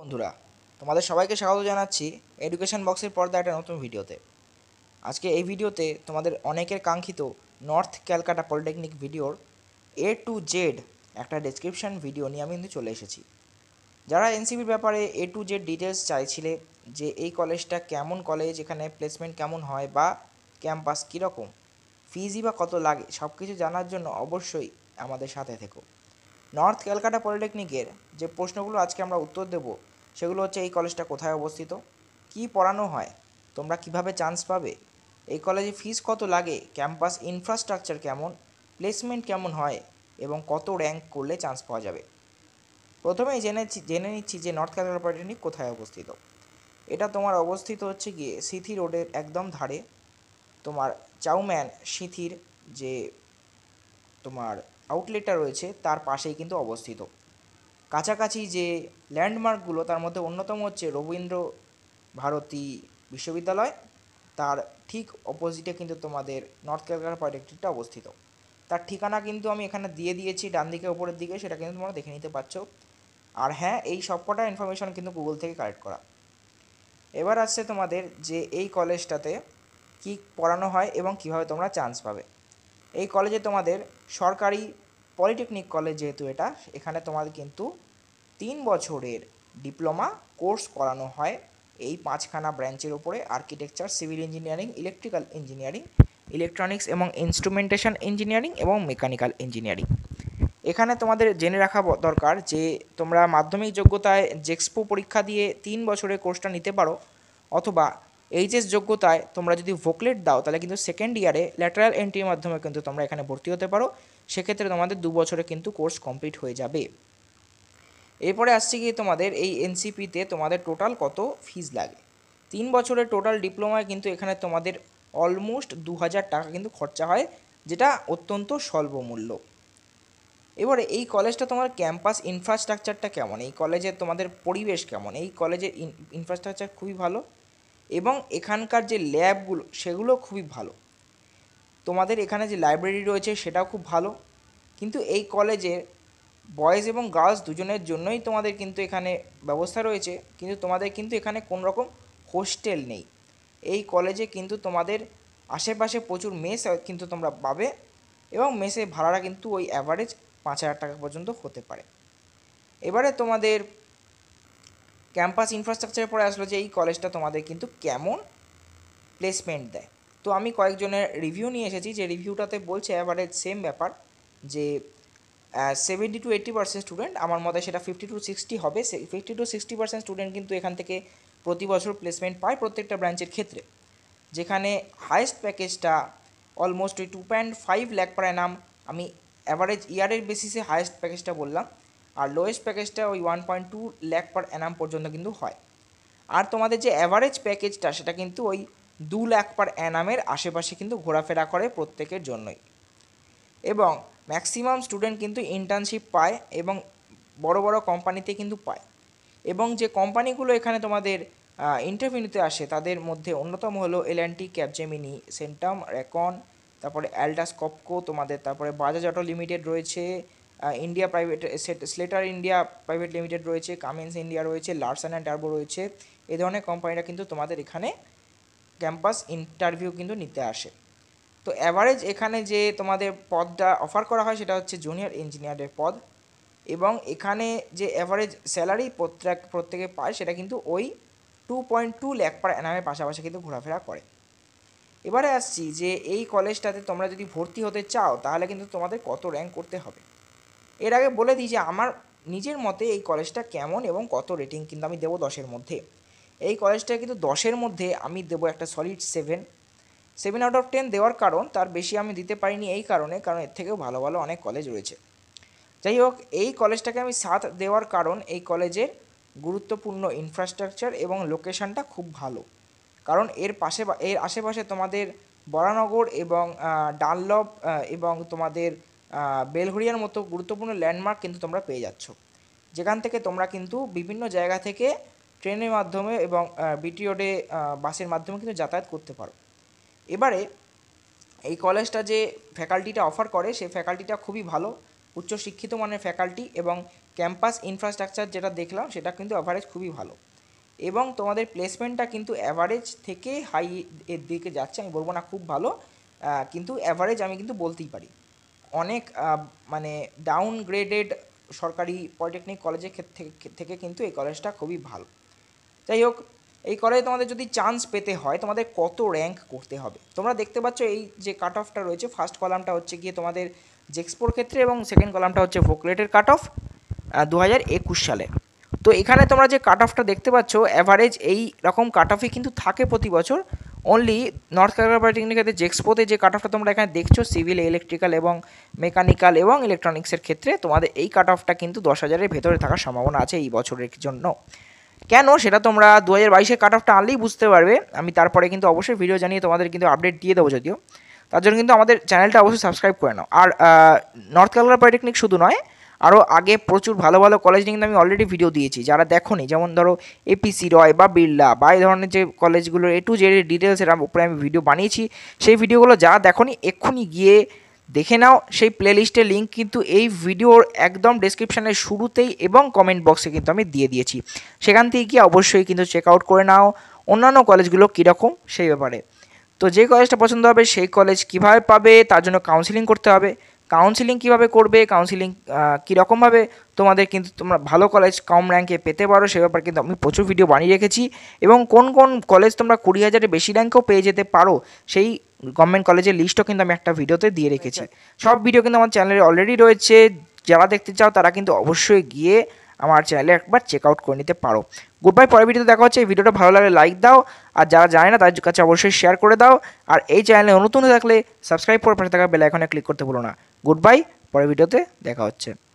বন্ধুরা তোমাদের সবাইকে স্বাগত জানাচ্ছি এডুকেশন বক্সের পর্দা একটা নতুন ভিডিওতে আজকে এই ভিডিওতে তোমাদের অনেকের কাঙ্ক্ষিত নর্থ ক্যালকাটা পলিটেকনিক ভিডিওর এ টু জেড একটা ডিসক্রিপশান ভিডিও নিয়ে আমি কিন্তু চলে এসেছি যারা এনসিবির ব্যাপারে এ টু জেড ডিটেলস চাইছিলে যে এই কলেজটা কেমন কলেজ এখানে প্লেসমেন্ট কেমন হয় বা ক্যাম্পাস কীরকম ফিজি বা কত লাগে সব কিছু জানার জন্য অবশ্যই আমাদের সাথে থেকো নর্থ ক্যালকাটা পলিটেকনিকের যে প্রশ্নগুলো আজকে আমরা উত্তর দেবো সেগুলো হচ্ছে এই কলেজটা কোথায় অবস্থিত কি পড়ানো হয় তোমরা কিভাবে চান্স পাবে এই কলেজে ফিস কত লাগে ক্যাম্পাস ইনফ্রাস্ট্রাকচার কেমন প্লেসমেন্ট কেমন হয় এবং কত র্যাঙ্ক করলে চান্স পাওয়া যাবে প্রথমেই জেনে জেনে নিচ্ছি যে নর্থ ক্যালকাটা পলিটেকনিক কোথায় অবস্থিত এটা তোমার অবস্থিত হচ্ছে গিয়ে সিথি রোডের একদম ধারে তোমার চাউম্যান সিথির যে তোমার আউটলেটটা রয়েছে তার পাশেই কিন্তু অবস্থিত কাছাকাছি যে ল্যান্ডমার্কগুলো তার মধ্যে অন্যতম হচ্ছে রবীন্দ্র ভারতী বিশ্ববিদ্যালয় তার ঠিক অপোজিটে কিন্তু তোমাদের নর্থ ক্যালকাটা পলিটেকনিকটা অবস্থিত তার ঠিকানা কিন্তু আমি এখানে দিয়ে দিয়েছি ডান দিকে ওপরের দিকে সেটা কিন্তু তোমরা দেখে নিতে পারছো আর হ্যাঁ এই সবকটা ইনফরমেশন কিন্তু গুগল থেকে কালেক্ট করা এবার আসছে তোমাদের যে এই কলেজটাতে কি পড়ানো হয় এবং কিভাবে তোমরা চান্স পাবে এই কলেজে তোমাদের সরকারি পলিটেকনিক কলেজ যেহেতু এটা এখানে তোমাদের কিন্তু তিন বছরের ডিপ্লোমা কোর্স করানো হয় এই পাঁচখানা ব্রাঞ্চের ওপরে architecture civil engineering electrical engineering electronics এবং ইনস্ট্রুমেন্টেশন ইঞ্জিনিয়ারিং এবং মেকানিক্যাল ইঞ্জিনিয়ারিং এখানে তোমাদের জেনে রাখা দরকার যে তোমরা মাধ্যমিক যোগ্যতায় জেক্সপো পরীক্ষা দিয়ে তিন বছরের কোর্সটা নিতে পারো অথবা এইচএস যোগ্যতায় তোমরা যদি ভোকলেট দাও তাহলে কিন্তু সেকেন্ড ইয়ারে ল্যাটারাল এন্ট্রির মাধ্যমে কিন্তু তোমরা এখানে ভর্তি হতে পারো সেক্ষেত্রে তোমাদের দু বছরে কিন্তু কোর্স কমপ্লিট হয়ে যাবে এরপরে আসছে গিয়ে তোমাদের এই এনসিপিতে তোমাদের টোটাল কত ফিজ লাগে তিন বছরের টোটাল ডিপ্লোমায় কিন্তু এখানে তোমাদের অলমোস্ট দু টাকা কিন্তু খরচা হয় যেটা অত্যন্ত স্বল্প মূল্য এবারে এই কলেজটা তোমার ক্যাম্পাস ইনফ্রাস্ট্রাকচারটা কেমন এই কলেজের তোমাদের পরিবেশ কেমন এই কলেজের ইনফ্রাস্ট্রাকচার খুবই ভালো এবং এখানকার যে ল্যাবগুলো সেগুলো খুবই ভালো তোমাদের এখানে যে লাইব্রেরি রয়েছে সেটাও খুব ভালো কিন্তু এই কলেজের বয়েজ এবং গার্লস দুজনের জন্যই তোমাদের কিন্তু এখানে ব্যবস্থা রয়েছে কিন্তু তোমাদের কিন্তু এখানে কোন রকম হোস্টেল নেই এই কলেজে কিন্তু তোমাদের আশেপাশে প্রচুর মেস কিন্তু তোমরা পাবে এবং মেসের ভাড়াটা কিন্তু ওই অ্যাভারেজ পাঁচ হাজার টাকা পর্যন্ত হতে পারে এবারে তোমাদের ক্যাম্পাস ইনফ্রাস্ট্রাকচারে পরে আসলো যে এই কলেজটা তোমাদের কিন্তু কেমন প্লেসমেন্ট দেয় তো আমি কয়েকজনের রিভিউ নিয়ে এসেছি যে রিভিউটাতে বলছে অ্যাভারেজ সেম ব্যাপার যে seventy to eighty percent student আমার মতে সেটা ফিফটি টু সিক্সটি হবে fifty to sixty percent student কিন্তু এখান থেকে প্রতি বছর প্লেসমেন্ট পায় প্রত্যেকটা ব্রাঞ্চের ক্ষেত্রে যেখানে হায়েস্ট প্যাকেজটা অলমোস্ট ওই two point five lakh per annum আমি অ্যাভারেজ ইয়ারের বেসিসে হায়েস্ট প্যাকেজটা বললাম আর লোয়েস্ট প্যাকেজটা ওই one point two lakh per annum পর্যন্ত কিন্তু হয় আর তোমাদের যে অ্যাভারেজ প্যাকেজটা সেটা কিন্তু ওই দু লাখ পার অ্যানামের আশেপাশে কিন্তু ঘোরাফেরা করে প্রত্যেকের জন্যই এবং ম্যাক্সিমাম স্টুডেন্ট কিন্তু ইন্টার্নশিপ পায় এবং বড় বড় কোম্পানিতে কিন্তু পায় এবং যে কোম্পানিগুলো এখানে তোমাদের ইন্টারভিউ নিতে আসে তাদের মধ্যে অন্যতম হলো এলএনটি ক্যাপজেমিনি সেন্টাম রেকন তারপরে অ্যালডাস কপকো তোমাদের তারপরে বাজাজ অটো লিমিটেড রয়েছে India private Slater India private limited রয়েছে কামিন্স ইন্ডিয়া রয়েছে লার্সন অ্যান্ড টার্বো রয়েছে এই ধরনের কোম্পানিরা কিন্তু তোমাদের এখানে ক্যাম্পাস ইন্টারভিউ কিন্তু নিতে আসে তো অ্যাভারেজ এখানে যে তোমাদের পদটা অফার করা হয় সেটা হচ্ছে জুনিয়র ইঞ্জিনিয়ারের পদ এবং এখানে যে অ্যাভারেজ স্যালারি প্রত্যেক প্রত্যেকে পায় সেটা কিন্তু ওই two point two lakh per অ্যানামের পাশাপাশি কিন্তু ঘোরাফেরা করে এবারে আসছি যে এই কলেজটাতে তোমরা যদি ভর্তি হতে চাও তাহলে কিন্তু তোমাদের কত র্যাঙ্ক করতে হবে এর আগে বলে দিই যে আমার নিজের মতে এই কলেজটা কেমন এবং কত রেটিং কিন্তু আমি দেবো দশের মধ্যে এই কলেজটা কিন্তু দশের মধ্যে আমি দেবো একটা solid seven seven out of ten দেওয়ার কারণ তার বেশি আমি দিতে পারিনি এই কারণে কারণ এর থেকেও ভালো ভালো অনেক কলেজ রয়েছে যাই হোক এই কলেজটাকে আমি সাত দেওয়ার কারণ এই কলেজের গুরুত্বপূর্ণ ইনফ্রাস্ট্রাকচার এবং লোকেশানটা খুব ভালো কারণ এর পাশে এর আশেপাশে তোমাদের বরানগর এবং ডানলভ এবং তোমাদের বেলঘড়িয়ার মতো গুরুত্বপূর্ণ ল্যান্ডমার্ক কিন্তু তোমরা পেয়ে যাচ্ছ যেখান থেকে তোমরা কিন্তু বিভিন্ন জায়গা থেকে ট্রেনের মাধ্যমে এবং বিটিওডে বাসের মাধ্যমে কিন্তু যাতায়াত করতে পারো এবারে এই কলেজটা যে ফ্যাকাল্টিটা অফার করে সেই ফ্যাকাল্টিটা খুবই ভালো উচ্চশিক্ষিত মানের ফ্যাকাল্টি এবং ক্যাম্পাস ইনফ্রাস্ট্রাকচার যেটা দেখলাম সেটা কিন্তু অ্যাভারেজ খুবই ভালো এবং তোমাদের প্লেসমেন্টটা কিন্তু অ্যাভারেজ থেকে হাই এর দিকে যাচ্ছে আমি বলবো না খুব ভালো কিন্তু অ্যাভারেজ আমি কিন্তু বলতেই পারি অনেক মানে ডাউনগ্রেডেড সরকারি পলিটেকনিক কলেজের থেকে কিন্তু এই কলেজটা খুবই ভালো যাই হোক এই কলেজে তোমাদের যদি চান্স পেতে হয় তোমাদের কত র্যাঙ্ক করতে হবে তোমরা দেখতে পাচ্ছ এই যে কাট অফটা রয়েছে ফার্স্ট কলামটা হচ্ছে গিয়ে তোমাদের জেক্সপোর ক্ষেত্রে এবং সেকেন্ড কলামটা হচ্ছে ভোকলেটের কাট অফ দু সালে তো এখানে তোমরা যে কাট অফটা দেখতে পাচ্ছ অ্যাভারেজ এই রকম কাট অফই কিন্তু থাকে প্রতি বছর অনলি নর্থ ক্যালকাটা পলিটেকনিক ক্ষেত্রে জেক্সপোতে যে কাট অফটা তোমরা এখানে দেখছো সিভিল ইলেকট্রিক্যাল এবং মেকানিক্যাল এবং ইলেকট্রনিক্সের ক্ষেত্রে তোমাদের এই কাট অফটা কিন্তু দশ হাজারের ভেতরে থাকার সম্ভাবনা আছে এই বছরের জন্য কেন সেটা তোমরা দু হাজার বাইশে কাট অফটা আনলেই বুঝতে পারবে আমি তারপরে কিন্তু অবশ্যই ভিডিও জানিয়ে তোমাদের কিন্তু আপডেট দিয়ে দেবো যদিও তার জন্য কিন্তু আমাদের চ্যানেলটা অবশ্যই সাবস্ক্রাইব করে নাও আর নর্থ ক্যালকাটা পলিটেকনিক শুধু নয় আরও আগে প্রচুর ভালো ভালো কলেজ নিয়ে কিন্তু আমি অলরেডি ভিডিও দিয়েছি যারা দেখোনি যেমন ধরো এপিসি রয় বা বিড়লা বা এই ধরনের যে কলেজগুলোর এ টু জেড ডিটেলস এর উপরে আমি ভিডিও বানিয়েছি সেই ভিডিওগুলো যারা দেখোনি এক্ষুনি গিয়ে দেখে নাও সেই প্লেলিস্টের লিঙ্ক কিন্তু এই ভিডিওর একদম ডিসক্রিপশানের শুরুতেই এবং কমেন্ট বক্সে কিন্তু আমি দিয়ে দিয়েছি সেখান থেকে গিয়ে অবশ্যই কিন্তু চেক আউট করে নাও অন্যান্য কলেজগুলো কীরকম সেই ব্যাপারে তো যে কলেজটা পছন্দ হবে সেই কলেজ কিভাবে পাবে তার জন্য কাউন্সিলিং করতে হবে কাউন্সিলিং কিভাবে করবে কাউন্সিলিং কীরকমভাবে তোমাদের কিন্তু তোমরা ভালো কলেজ কম র্যাঙ্কে পেতে পারো সে ব্যাপারে কিন্তু আমি প্রচুর ভিডিও বানিয়ে রেখেছি এবং কোন কোন কলেজ তোমরা কুড়ি হাজারের বেশি র্যাঙ্কেও পেয়ে যেতে পারো সেই গভর্নমেন্ট কলেজের লিস্টও কিন্তু আমি একটা ভিডিওতে দিয়ে রেখেছি সব ভিডিও কিন্তু আমার চ্যানেলে অলরেডি রয়েছে যারা দেখতে চাও তারা কিন্তু অবশ্যই গিয়ে আমার চ্যানেলে একবার চেক আউট করে নিতে পারো গুড বাই পরের ভিডিওতে দেখা হচ্ছে এই ভিডিওটা ভালো লাগলে লাইক দাও আর যারা জানে না তাদের কাছে অবশ্যই শেয়ার করে দাও আর এই চ্যানেলে নতুন থাকলে সাবস্ক্রাইব করে পাশে থাকা বেল আইকনে ক্লিক করতে ভুলো না গুড বাই পরের ভিডিওতে দেখা হচ্ছে